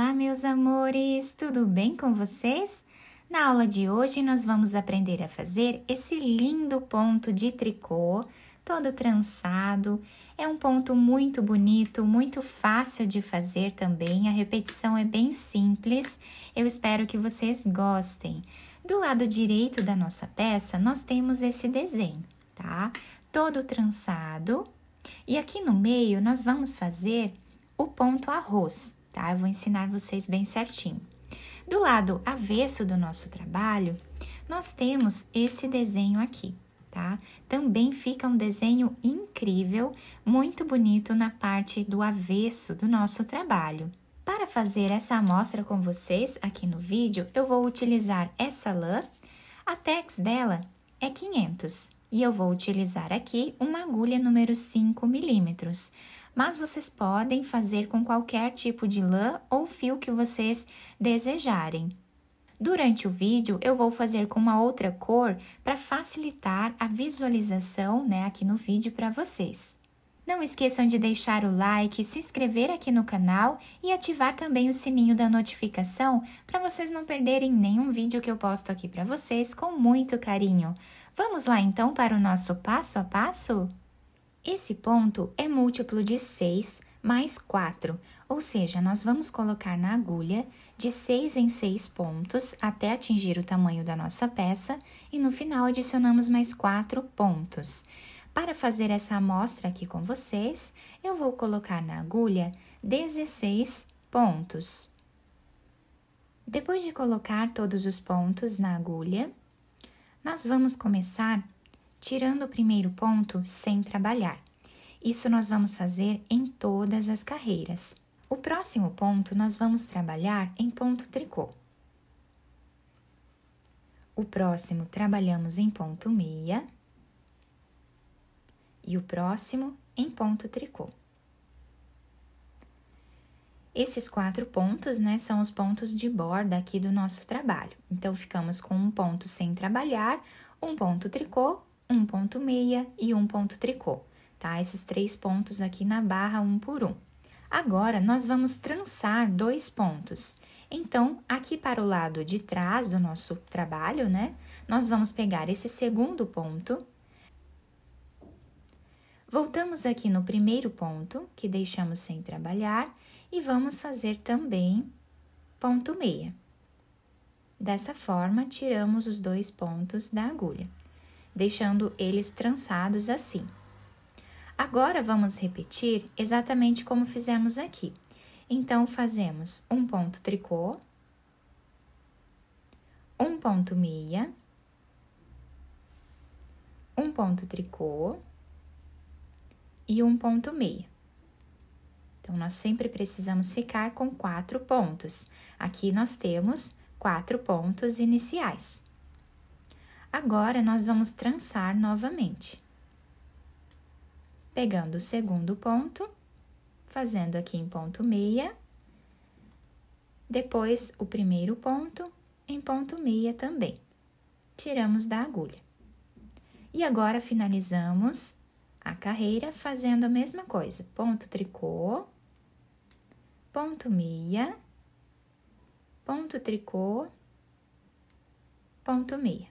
Olá, meus amores, tudo bem com vocês? Na aula de hoje, nós vamos aprender a fazer esse lindo ponto de tricô, todo trançado. É um ponto muito bonito, muito fácil de fazer também. A repetição é bem simples. Eu espero que vocês gostem. Do lado direito da nossa peça, nós temos esse desenho, tá? Todo trançado. E aqui no meio, nós vamos fazer o ponto arroz tá? Eu vou ensinar vocês bem certinho. Do lado avesso do nosso trabalho, nós temos esse desenho aqui, tá? Também fica um desenho incrível, muito bonito na parte do avesso do nosso trabalho. Para fazer essa amostra com vocês aqui no vídeo, eu vou utilizar essa lã. A tex dela é 500 e eu vou utilizar aqui uma agulha número 5 milímetros, mas vocês podem fazer com qualquer tipo de lã ou fio que vocês desejarem. Durante o vídeo, eu vou fazer com uma outra cor para facilitar a visualização né, aqui no vídeo para vocês. Não esqueçam de deixar o like, se inscrever aqui no canal e ativar também o sininho da notificação para vocês não perderem nenhum vídeo que eu posto aqui para vocês com muito carinho. Vamos lá então para o nosso passo a passo? Esse ponto é múltiplo de 6 mais 4, ou seja, nós vamos colocar na agulha de 6 em 6 pontos até atingir o tamanho da nossa peça e no final adicionamos mais 4 pontos. Para fazer essa amostra aqui com vocês, eu vou colocar na agulha 16 pontos. Depois de colocar todos os pontos na agulha, nós vamos começar tirando o primeiro ponto sem trabalhar. Isso nós vamos fazer em todas as carreiras. O próximo ponto nós vamos trabalhar em ponto tricô. O próximo trabalhamos em ponto meia e o próximo em ponto tricô. Esses quatro pontos, né, são os pontos de borda aqui do nosso trabalho. Então, ficamos com um ponto sem trabalhar, um ponto tricô, um ponto meia e um ponto tricô, tá? Esses três pontos aqui na barra, um por um. Agora, nós vamos trançar dois pontos. Então, aqui para o lado de trás do nosso trabalho, né, nós vamos pegar esse segundo ponto. Voltamos aqui no primeiro ponto, que deixamos sem trabalhar, e vamos fazer também ponto meia. Dessa forma, tiramos os dois pontos da agulha, deixando eles trançados assim. Agora, vamos repetir exatamente como fizemos aqui. Então, fazemos um ponto tricô, um ponto meia, um ponto tricô e um ponto meia. Então, nós sempre precisamos ficar com quatro pontos. Aqui nós temos quatro pontos iniciais. Agora, nós vamos trançar novamente. Pegando o segundo ponto, fazendo aqui em ponto meia, depois o primeiro ponto em ponto meia também. Tiramos da agulha. E agora finalizamos a carreira fazendo a mesma coisa. Ponto tricô, ponto meia, ponto tricô, ponto meia.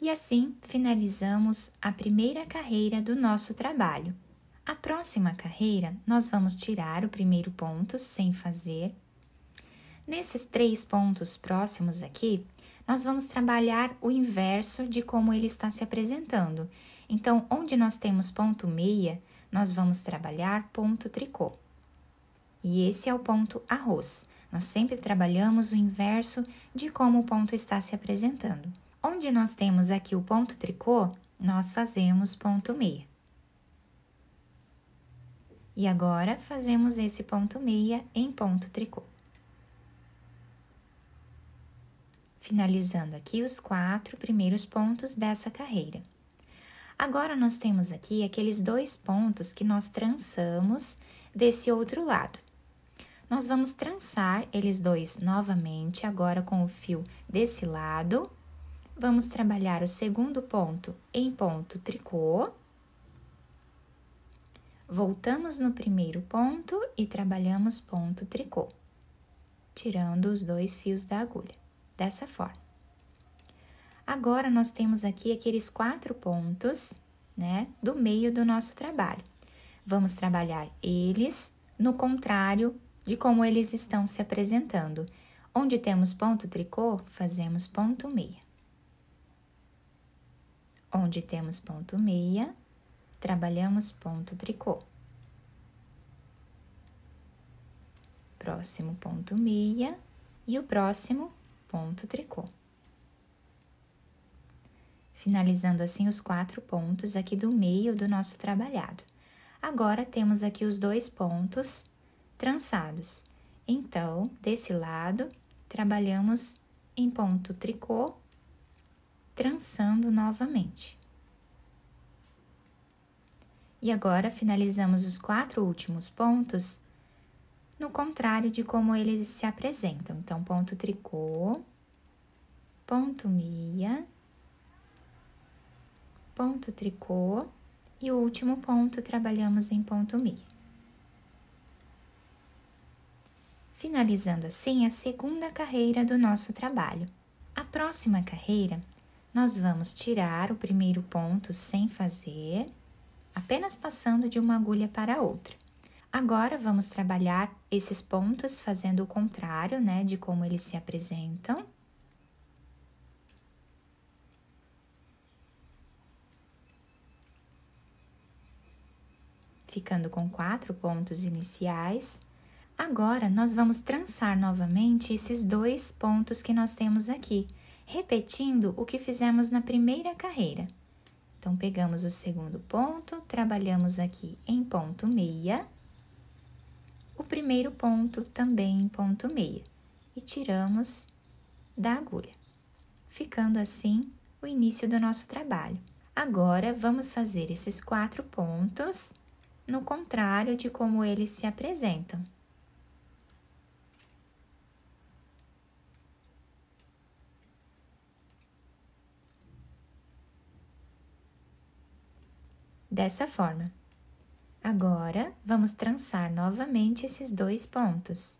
E assim finalizamos a primeira carreira do nosso trabalho. A próxima carreira, nós vamos tirar o primeiro ponto sem fazer. Nesses três pontos próximos aqui, nós vamos trabalhar o inverso de como ele está se apresentando. Então, onde nós temos ponto meia, nós vamos trabalhar ponto tricô. E esse é o ponto arroz. Nós sempre trabalhamos o inverso de como o ponto está se apresentando. Onde nós temos aqui o ponto tricô, nós fazemos ponto meia. E agora fazemos esse ponto meia em ponto tricô. Finalizando aqui os quatro primeiros pontos dessa carreira. Agora nós temos aqui aqueles dois pontos que nós trançamos desse outro lado. Nós vamos trançar eles dois novamente, agora com o fio desse lado. Vamos trabalhar o segundo ponto em ponto tricô. Voltamos no primeiro ponto e trabalhamos ponto tricô, tirando os dois fios da agulha, dessa forma. Agora nós temos aqui aqueles quatro pontos, né, do meio do nosso trabalho. Vamos trabalhar eles no contrário de como eles estão se apresentando. Onde temos ponto tricô, fazemos ponto meia. Onde temos ponto meia, trabalhamos ponto tricô. Próximo ponto meia e o próximo ponto tricô finalizando assim os quatro pontos aqui do meio do nosso trabalhado. Agora temos aqui os dois pontos trançados. Então, desse lado, trabalhamos em ponto tricô, trançando novamente. E agora finalizamos os quatro últimos pontos no contrário de como eles se apresentam. Então, ponto tricô, ponto meia, ponto tricô e o último ponto trabalhamos em ponto mi. Finalizando assim a segunda carreira do nosso trabalho. A próxima carreira, nós vamos tirar o primeiro ponto sem fazer, apenas passando de uma agulha para outra. Agora vamos trabalhar esses pontos fazendo o contrário, né, de como eles se apresentam. ficando com quatro pontos iniciais. Agora, nós vamos trançar novamente esses dois pontos que nós temos aqui, repetindo o que fizemos na primeira carreira. Então, pegamos o segundo ponto, trabalhamos aqui em ponto meia, o primeiro ponto também em ponto meia, e tiramos da agulha, ficando assim o início do nosso trabalho. Agora, vamos fazer esses quatro pontos no contrário de como eles se apresentam. Dessa forma. Agora, vamos trançar novamente esses dois pontos.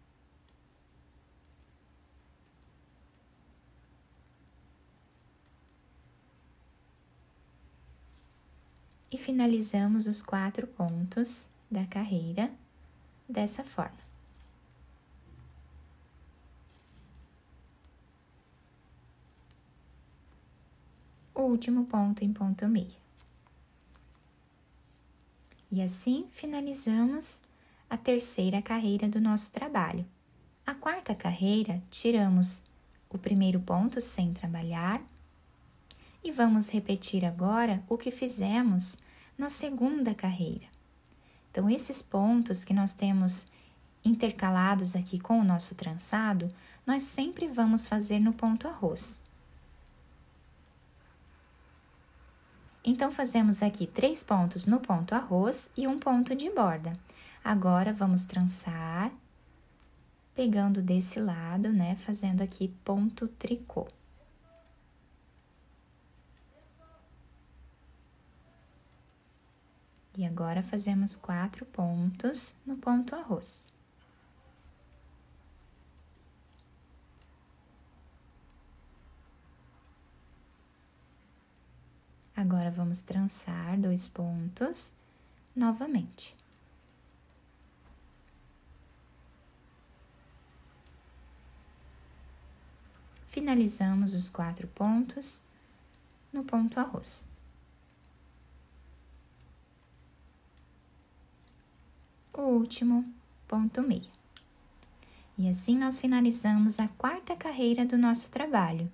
e finalizamos os quatro pontos da carreira dessa forma. O último ponto em ponto meio. E assim finalizamos a terceira carreira do nosso trabalho. A quarta carreira, tiramos o primeiro ponto sem trabalhar e vamos repetir agora o que fizemos na segunda carreira. Então, esses pontos que nós temos intercalados aqui com o nosso trançado, nós sempre vamos fazer no ponto arroz. Então, fazemos aqui três pontos no ponto arroz e um ponto de borda. Agora, vamos trançar, pegando desse lado, né, fazendo aqui ponto tricô. E agora fazemos quatro pontos no ponto arroz. Agora vamos trançar dois pontos novamente. Finalizamos os quatro pontos no ponto arroz. o último, ponto meia. E assim nós finalizamos a quarta carreira do nosso trabalho.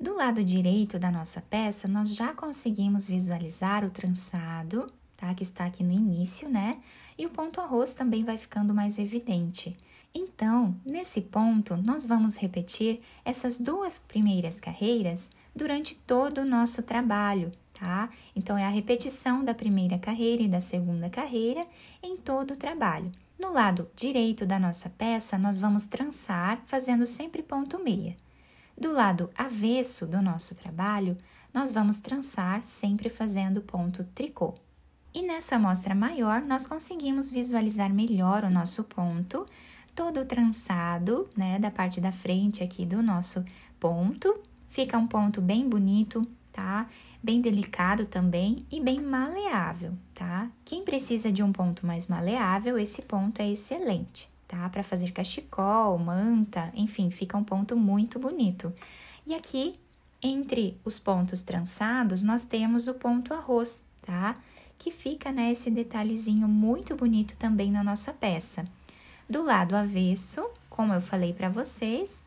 Do lado direito da nossa peça, nós já conseguimos visualizar o trançado, tá? Que está aqui no início, né? E o ponto arroz também vai ficando mais evidente. Então, nesse ponto, nós vamos repetir essas duas primeiras carreiras durante todo o nosso trabalho, tá? Então, é a repetição da primeira carreira e da segunda carreira em todo o trabalho. No lado direito da nossa peça, nós vamos trançar fazendo sempre ponto meia. Do lado avesso do nosso trabalho, nós vamos trançar sempre fazendo ponto tricô. E nessa amostra maior, nós conseguimos visualizar melhor o nosso ponto, todo trançado, né, da parte da frente aqui do nosso ponto. Fica um ponto bem bonito, tá? bem delicado também e bem maleável, tá? Quem precisa de um ponto mais maleável, esse ponto é excelente, tá? Para fazer cachecol, manta, enfim, fica um ponto muito bonito. E aqui, entre os pontos trançados, nós temos o ponto arroz, tá? Que fica, né, esse detalhezinho muito bonito também na nossa peça. Do lado avesso, como eu falei para vocês,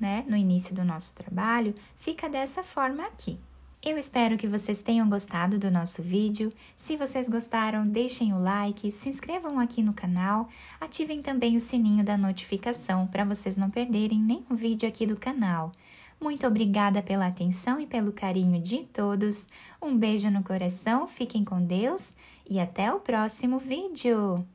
né, no início do nosso trabalho, fica dessa forma aqui. Eu espero que vocês tenham gostado do nosso vídeo. Se vocês gostaram, deixem o like, se inscrevam aqui no canal, ativem também o sininho da notificação para vocês não perderem nenhum vídeo aqui do canal. Muito obrigada pela atenção e pelo carinho de todos. Um beijo no coração, fiquem com Deus e até o próximo vídeo!